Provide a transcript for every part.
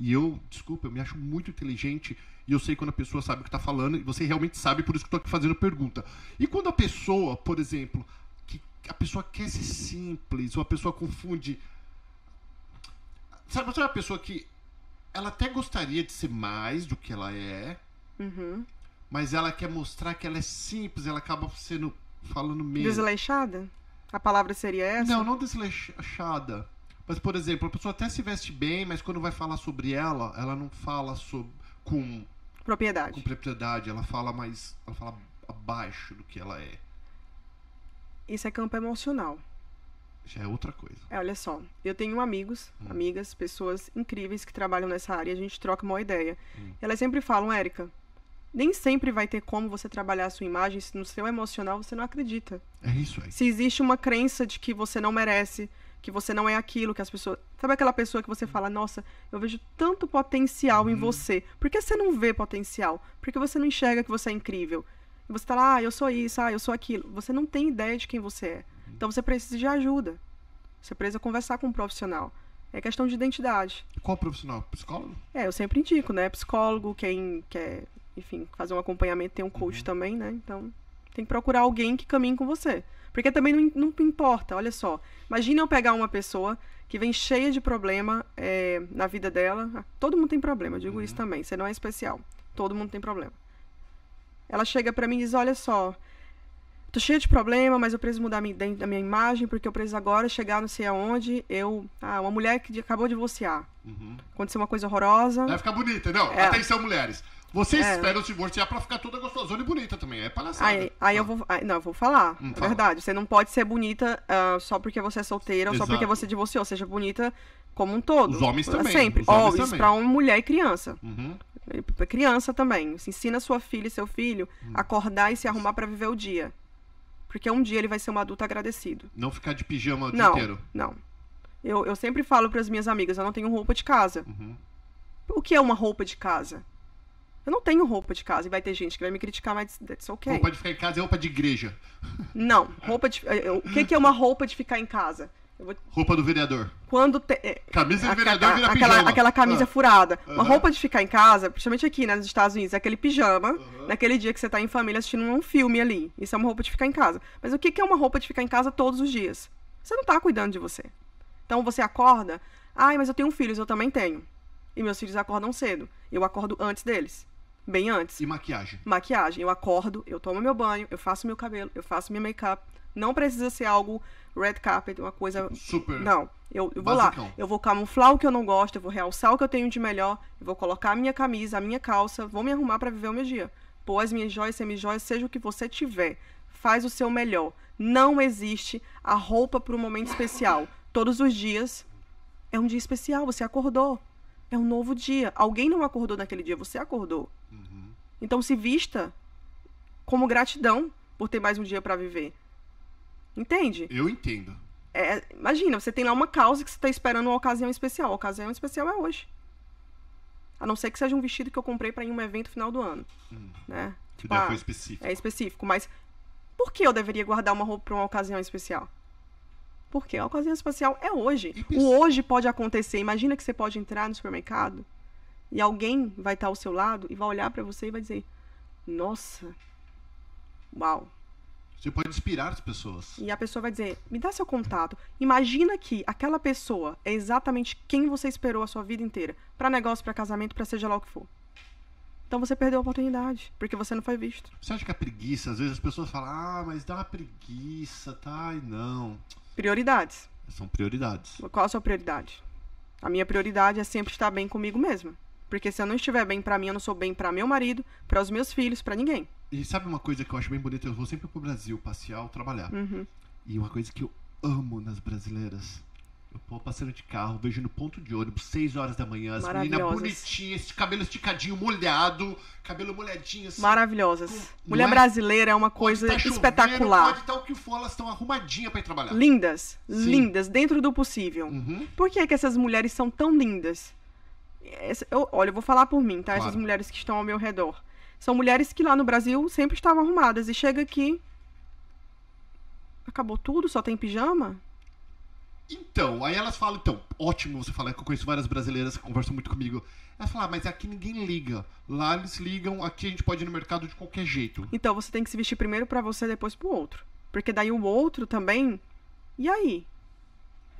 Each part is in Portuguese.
E eu, desculpa, eu me acho muito inteligente e eu sei quando a pessoa sabe o que está falando e você realmente sabe, por isso que estou aqui fazendo pergunta. E quando a pessoa, por exemplo, que a pessoa quer ser simples ou a pessoa confunde. Sabe, você é uma pessoa que ela até gostaria de ser mais do que ela é, uhum. mas ela quer mostrar que ela é simples, ela acaba sendo falando mesmo Desleixada? A palavra seria essa? Não, não desleixada mas, por exemplo, a pessoa até se veste bem, mas quando vai falar sobre ela, ela não fala sobre, com propriedade. Com propriedade, ela fala mais. Ela fala abaixo do que ela é. Isso é campo emocional. Já é outra coisa. É, olha só. Eu tenho amigos, hum. amigas, pessoas incríveis que trabalham nessa área. A gente troca uma ideia. Hum. Elas sempre falam, Érica, nem sempre vai ter como você trabalhar a sua imagem se no seu emocional você não acredita. É isso aí. Se existe uma crença de que você não merece, que você não é aquilo, que as pessoas. Sabe aquela pessoa que você fala, nossa, eu vejo tanto potencial em uhum. você. Por que você não vê potencial? Porque você não enxerga que você é incrível. Você tá lá, ah, eu sou isso, ah, eu sou aquilo. Você não tem ideia de quem você é. Uhum. Então você precisa de ajuda. Você precisa conversar com um profissional. É questão de identidade. Qual profissional? Psicólogo? É, eu sempre indico, né? Psicólogo, quem quer, enfim, fazer um acompanhamento, tem um coach uhum. também, né? Então. Tem que procurar alguém que caminhe com você. Porque também não, não importa, olha só. Imagina eu pegar uma pessoa que vem cheia de problema é, na vida dela. Ah, todo mundo tem problema, digo uhum. isso também. Você não é especial. Todo mundo tem problema. Ela chega para mim e diz: Olha só, tô cheia de problema, mas eu preciso mudar minha, da minha imagem, porque eu preciso agora chegar não sei aonde. Eu. Ah, uma mulher que acabou de divorciar. Uhum. Aconteceu uma coisa horrorosa. Vai ficar bonita, não? É. Atenção, mulheres. Você é. espera se divorciar pra ficar toda gostosona e bonita também. É palhaçada. Aí, aí ah. eu vou. Aí, não, eu vou falar. Hum, é fala. verdade. Você não pode ser bonita uh, só porque você é solteira ou só porque você divorciou. Seja bonita como um todo. Os homens também. Sempre. homens para isso pra uma mulher e criança. Uhum. criança também. Você ensina sua filha e seu filho uhum. a acordar e se arrumar para viver o dia. Porque um dia ele vai ser um adulto agradecido. Não ficar de pijama o não, dia inteiro. Não. Eu, eu sempre falo para as minhas amigas, eu não tenho roupa de casa. Uhum. O que é uma roupa de casa? Eu não tenho roupa de casa e vai ter gente que vai me criticar, mas that's ok. Roupa de ficar em casa é roupa de igreja. Não, roupa de. Eh, eh, o que, que é uma roupa de ficar em casa? Vou... Roupa do vereador. Quando te... Eh, camisa do vereador a, a, vira aquela, pijama. Aquela camisa ah. furada. Uhum. Uma roupa de ficar em casa, principalmente aqui né, nos Estados Unidos, é aquele pijama, uhum. naquele dia que você está em família assistindo um filme ali. Isso é uma roupa de ficar em casa. Mas o que, que é uma roupa de ficar em casa todos os dias? Você não está cuidando de você. Então você acorda, ai, mas eu tenho filhos, eu também tenho. E meus filhos acordam cedo. Eu acordo antes deles. Bem antes. E maquiagem? Maquiagem. Eu acordo, eu tomo meu banho, eu faço meu cabelo, eu faço minha make-up. Não precisa ser algo red carpet, uma coisa. Super. Não. Eu, eu vou lá. Eu vou camuflar o que eu não gosto, eu vou realçar o que eu tenho de melhor, eu vou colocar a minha camisa, a minha calça, vou me arrumar para viver o meu dia. Pô, as minhas joias, semi-joias, seja o que você tiver. Faz o seu melhor. Não existe a roupa para um momento especial. Todos os dias é um dia especial, você acordou. É um novo dia. Alguém não acordou naquele dia, você acordou. Uhum. Então se vista como gratidão por ter mais um dia para viver. Entende? Eu entendo. É, imagina, você tem lá uma causa que você está esperando uma ocasião especial. A ocasião especial é hoje. A não ser que seja um vestido que eu comprei para ir em um evento final do ano. Hum. Né? Tipo, que é ah, foi específico. É específico, mas por que eu deveria guardar uma roupa para uma ocasião especial? Porque a ocasião espacial é hoje. O hoje pode acontecer. Imagina que você pode entrar no supermercado e alguém vai estar ao seu lado e vai olhar para você e vai dizer: Nossa, uau. Você pode inspirar as pessoas. E a pessoa vai dizer: Me dá seu contato. Imagina que aquela pessoa é exatamente quem você esperou a sua vida inteira para negócio, para casamento, para seja lá o que for. Então você perdeu a oportunidade, porque você não foi visto. Você acha que a preguiça, às vezes as pessoas falam, ah, mas dá uma preguiça, tá? E não. Prioridades. São prioridades. Qual a sua prioridade? A minha prioridade é sempre estar bem comigo mesma. Porque se eu não estiver bem para mim, eu não sou bem para meu marido, para os meus filhos, para ninguém. E sabe uma coisa que eu acho bem bonita? Eu vou sempre pro Brasil passear ou trabalhar. Uhum. E uma coisa que eu amo nas brasileiras eu passando de carro, vejo no ponto de ônibus, 6 horas da manhã, as meninas bonitinhas, cabelo esticadinho, molhado, cabelo molhadinho. Assim, Maravilhosas. Com... Mulher é? brasileira é uma coisa tá espetacular. Chovendo, pode estar o que for, elas estão arrumadinhas para trabalhar. Lindas, Sim. lindas, dentro do possível. Uhum. Por que, é que essas mulheres são tão lindas? Essa, eu, olha, eu vou falar por mim, tá? Claro. Essas mulheres que estão ao meu redor. São mulheres que lá no Brasil sempre estavam arrumadas e chega aqui. Acabou tudo, só tem pijama? Então, aí elas falam, então, ótimo você falar que eu conheço várias brasileiras que conversam muito comigo. Elas falam, ah, mas aqui ninguém liga. Lá eles ligam, aqui a gente pode ir no mercado de qualquer jeito. Então você tem que se vestir primeiro para você, depois pro outro. Porque daí o outro também. E aí?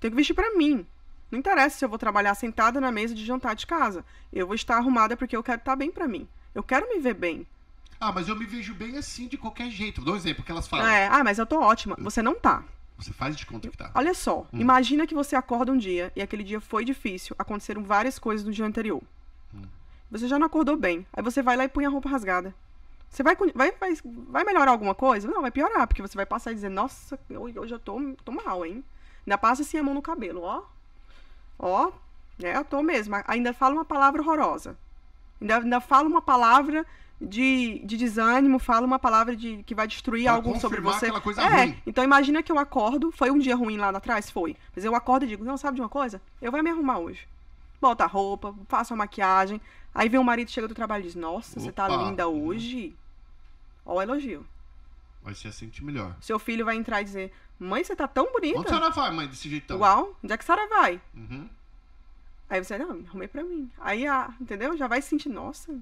tem que vestir para mim. Não interessa se eu vou trabalhar sentada na mesa de jantar de casa. Eu vou estar arrumada porque eu quero estar tá bem para mim. Eu quero me ver bem. Ah, mas eu me vejo bem assim de qualquer jeito. Dou um exemplo que elas falam. É, ah, mas eu tô ótima. Você não tá. Você faz descontractar. Tá. Olha só, hum. imagina que você acorda um dia e aquele dia foi difícil, aconteceram várias coisas no dia anterior. Hum. Você já não acordou bem. Aí você vai lá e põe a roupa rasgada. Você vai, vai, vai, vai melhorar alguma coisa? Não, vai piorar, porque você vai passar e dizer, nossa, hoje eu tô, tô mal, hein? Ainda passa assim a mão no cabelo, ó. Ó, né? Eu tô mesmo. Ainda fala uma palavra horrorosa. Ainda, ainda fala uma palavra de, de desânimo, fala uma palavra de que vai destruir pra algo sobre você. coisa é, ruim. então imagina que eu acordo, foi um dia ruim lá atrás? Foi. Mas eu acordo e digo, não, sabe de uma coisa? Eu vou me arrumar hoje. Bota a roupa, faço a maquiagem. Aí vem o marido, chega do trabalho e diz, nossa, Opa. você tá linda né? hoje. Ó o elogio. Vai se sentir melhor. Seu filho vai entrar e dizer, mãe, você tá tão bonita. Onde a senhora vai, mãe, desse jeitão? Uau, onde é que a senhora vai? Uhum. Aí você, não, arrumei pra mim. Aí, ah, entendeu? Já vai sentir, nossa,